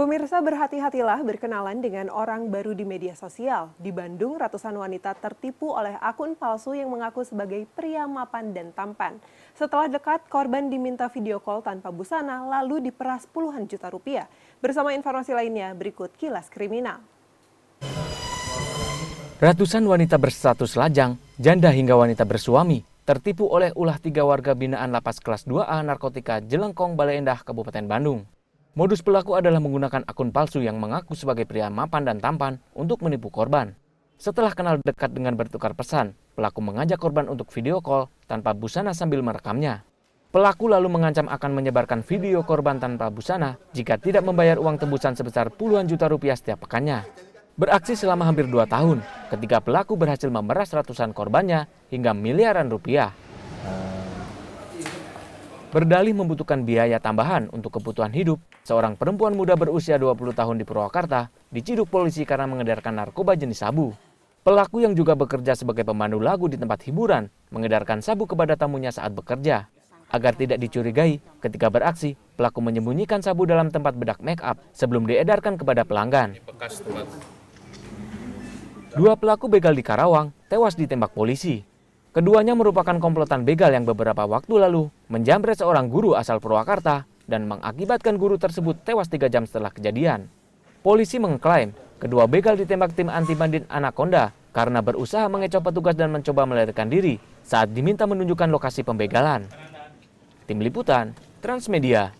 Pemirsa berhati-hatilah berkenalan dengan orang baru di media sosial. Di Bandung, ratusan wanita tertipu oleh akun palsu yang mengaku sebagai pria mapan dan tampan. Setelah dekat, korban diminta video call tanpa busana lalu diperas puluhan juta rupiah. Bersama informasi lainnya, berikut kilas kriminal. Ratusan wanita berstatus lajang, janda hingga wanita bersuami, tertipu oleh ulah tiga warga binaan lapas kelas 2A narkotika Jelengkong Balai Endah, Kabupaten Bandung. Modus pelaku adalah menggunakan akun palsu yang mengaku sebagai pria mapan dan tampan untuk menipu korban. Setelah kenal dekat dengan bertukar pesan, pelaku mengajak korban untuk video call tanpa busana sambil merekamnya. Pelaku lalu mengancam akan menyebarkan video korban tanpa busana jika tidak membayar uang tebusan sebesar puluhan juta rupiah setiap pekannya. Beraksi selama hampir dua tahun, ketika pelaku berhasil memeras ratusan korbannya hingga miliaran rupiah. Berdalih membutuhkan biaya tambahan untuk kebutuhan hidup, seorang perempuan muda berusia 20 tahun di Purwakarta diciduk polisi karena mengedarkan narkoba jenis sabu. Pelaku yang juga bekerja sebagai pemandu lagu di tempat hiburan mengedarkan sabu kepada tamunya saat bekerja. Agar tidak dicurigai, ketika beraksi, pelaku menyembunyikan sabu dalam tempat bedak make up sebelum diedarkan kepada pelanggan. Dua pelaku begal di Karawang tewas ditembak polisi. Keduanya merupakan komplotan begal yang beberapa waktu lalu menjamret seorang guru asal Purwakarta dan mengakibatkan guru tersebut tewas tiga jam setelah kejadian. Polisi mengklaim kedua begal ditembak tim anti bandit Anaconda karena berusaha mengecoh petugas dan mencoba melarikan diri saat diminta menunjukkan lokasi pembegalan. Tim Liputan, Transmedia,